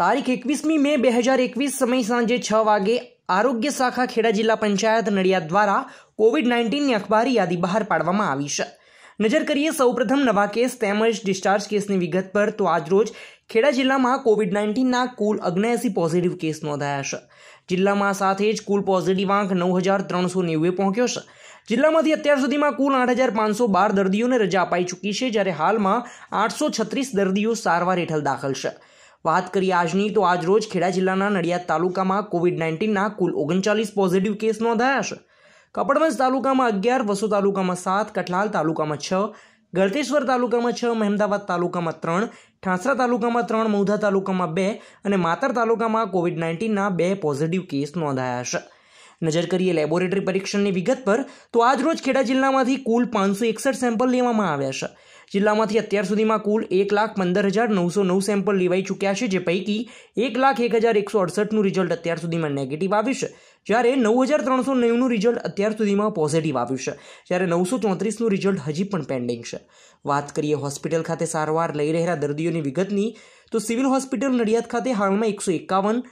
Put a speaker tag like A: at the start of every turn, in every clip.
A: તારીખ એકવીસમી મે બે હજાર એકવીસ સમય સાંજે છ વાગે આરોગ્ય શાખા ખેડા જિલ્લા પંચાયત નડિયાદ દ્વારા કોવિડ નાઇન્ટીનની અખબારી યાદી બહાર પાડવામાં આવી છે નજર કરીએ સૌપ્રથમ નવા કેસ તેમજ ડિસ્ચાર્જ કેસની વિગત પર તો આજરોજ ખેડા જિલ્લામાં કોવિડ નાઇન્ટીનના કુલ અગ્નેસી પોઝિટિવ કેસ નોંધાયા છે જિલ્લામાં સાથે જ કુલ પોઝિટિવ આંક નવ હજાર ત્રણસો નેવું પહોંચ્યો છે જિલ્લામાંથી અત્યાર સુધીમાં કુલ આઠ હજાર પાંચસો બાર દર્દીઓને રજા અપાઈ ચૂકી છે જ્યારે હાલમાં આઠસો છત્રીસ દર્દીઓ સારવાર હેઠળ દાખલ છે વાત કરીએ આજની તો આજ રોજ ખેડા જિલ્લાના નડિયાદ તાલુકામાં કોવિડ નાઇન્ટીનના કુલ ઓગણચાલીસ પોઝિટિવ કેસ નોંધાયા છે કપડવંજ તાલુકામાં અગિયાર વસો તાલુકામાં સાત કઠલાલ તાલુકામાં છ ગળતેશ્વર તાલુકામાં છ મહેમદાવાદ તાલુકામાં ત્રણ ઠાંસરા તાલુકામાં ત્રણ મૌધા તાલુકામાં બે અને માતર તાલુકામાં કોવિડ નાઇન્ટીનના બે પોઝિટિવ કેસ નોંધાયા છે નજર કરીએ લેબોરેટરી પરીક્ષણની વિગત પર તો આજ રોજ ખેડા જિલ્લામાંથી કુલ પાંચસો એકસઠ સેમ્પલ લેવામાં આવ્યા છે જિલ્લામાંથી અત્યાર સુધીમાં કુલ એક લાખ પંદર હજાર નવસો નવ સેમ્પલ લેવાઈ ચૂક્યા છે જે પૈકી એક લાખ એક હજાર એકસો અડસઠનું રિઝલ્ટ અત્યાર સુધીમાં નેગેટિવ આવ્યું છે જ્યારે નવ હજાર ત્રણસો નેવુંનું રિઝલ્ટ અત્યાર સુધીમાં પોઝિટિવ આવ્યું છે જ્યારે નવસો ચોત્રીસનું રિઝલ્ટ હજી પણ પેન્ડિંગ છે વાત કરીએ હોસ્પિટલ ખાતે સારવાર લઈ રહેલા દર્દીઓની વિગતની તો સિવિલ હોસ્પિટલ નડિયાદ ખાતે હાલમાં એકસો એકાવન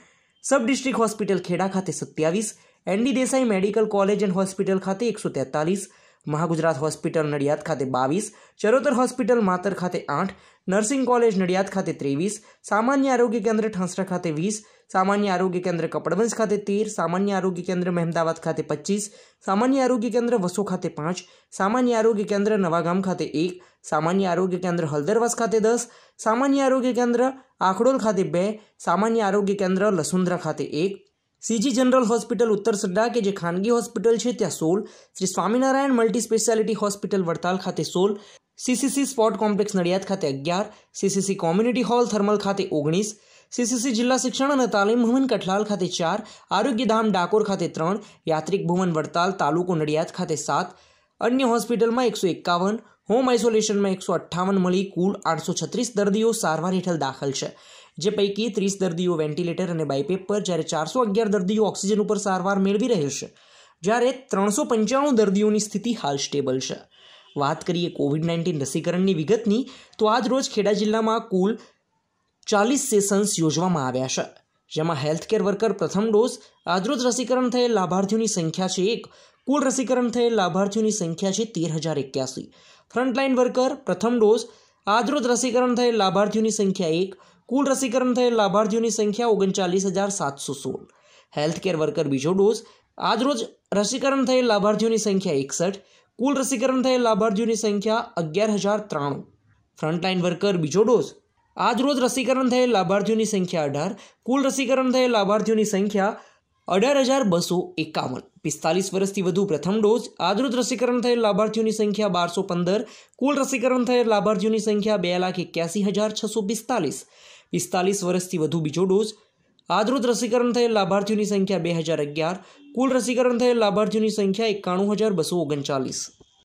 A: સબ ડિસ્ટ્રિક્ટ હોસ્પિટલ ખેડા ખાતે સત્યાવીસ N D Desai medical college and hospital ખાતે એકસો તેતાલીસ મહાગુજરાત હોસ્પિટલ નડિયાદ ખાતે બાવીસ ચરોતર હોસ્પિટલ માતર ખાતે આઠ નર્સિંગ કોલેજ નડિયાદ ખાતે ત્રેવીસ સામાન્ય આરોગ્ય કેન્દ્ર ઠાંસરા ખાતે વીસ સામાન્ય આરોગ્ય કેન્દ્ર કપડવંશ ખાતે તેર સામાન્ય આરોગ્ય કેન્દ્ર મહેમદાવાદ ખાતે પચીસ સામાન્ય આરોગ્ય કેન્દ્ર વસો ખાતે પાંચ સામાન્ય આરોગ્ય કેન્દ્ર નવાગામ ખાતે એક સામાન્ય આરોગ્ય કેન્દ્ર હલદરવાસ ખાતે દસ સામાન્ય આરોગ્ય કેન્દ્ર આખડોલ ખાતે બે સામાન્ય આરોગ્ય કેન્દ્ર લસુંદ્રા ખાતે એક સીજી જનરલ હોસ્પિટલ ઉત્તર સડ્ડા કે જે ખાનગી હોસ્પિટલ છે ત્યાં સોલ Shri Swaminarayan multi speciality hospital Vadtal ખાતે સોલ સીસીસી સ્પોર્ટ કોમ્પ્લેક્સ નડિયાદ ખાતે અગિયાર સીસીસી કોમ્યુનિટી હોલ થર્મલ ખાતે ઓગણીસ સીસીસી જિલ્લા શિક્ષણ અને તાલીમ ભવન કઠલાલ ખાતે ચાર આરોગ્યધામ ડાકોર ખાતે ત્રણ યાત્રિક ભવન વડતાલ તાલુકો નડિયાદ ખાતે સાત અન્ય હોસ્પિટલમાં એકસો એકાવન હોમ આઇસોલેશનમાં એકસો અઠ્ઠાવન મળી કુલ આઠસો છત્રીસ દર્દીઓ સારવાર હેઠળ દાખલ છે જે પૈકી ત્રીસ દર્દીઓ વેન્ટિલેટર અને બાયપેપ પર જ્યારે ચારસો અગિયાર દર્દીઓ ઓક્સિજન ઉપર સારવાર મેળવી રહેલ છે જ્યારે ત્રણસો પંચાણું દર્દીઓની સ્થિતિ હાલ સ્ટેબલ છે વાત કરીએ કોવિડ નાઇન્ટીન રસીકરણની વિગતની તો આજ રોજ ખેડા જિલ્લામાં કુલ ચાલીસ સેશન્સ યોજવામાં આવ્યા છે જેમાં હેલ્થકેર વર્કર પ્રથમ ડોઝ આજરોજ રસીકરણ થયેલ લાભાર્થીઓની સંખ્યા છે એક કુલ રસીકરણ થયેલ લાભાર્થીઓની સંખ્યા છે તેર હજાર એક્યાસી ફ્રન્ટલાઇન વર્કર પ્રથમ ડોઝ આજરોજ રસીકરણ થયેલ લાભાર્થીઓની સંખ્યા એક कुल रसीकरण थे लाभार्थियों की संख्या ओगनचालीस हजार सात सौ सोल हेल्थ केयर वर्कर बीजो डोज आज रोज रसीकरण थे लाभार्थियों की संख्या एकसठ कुल रसीकरण थे लाभार्थियों की संख्या अगियार हजार त्राणु फ्रंटलाइन वर्कर बीजो डोज आज रोज रसीकरण थे लाभार्थियों की संख्या अठार कुल रसीकरण थे लाभार्थियों की संख्या अठार हजार बसो एकावन पिस्तालीस वर्ष की वु प्रथम डोज आज रोज रसीकरण थे लाभार्थियों की संख्या बार सौ पंदर कुल रसीकरण थे लाभार्थियों की संख्या बे लाख इक्यासी हजार छ सौ पिस्तालीस પિસ્તાલીસ વર્ષથી વધુ બીજો ડોઝ આદૃત રસીકરણ થયેલ લાભાર્થીઓની સંખ્યા બે હજાર અગિયાર કુલ રસીકરણ થયેલ લાભાર્થીઓની સંખ્યા એકાણું હજાર બસો ઓગણચાલીસ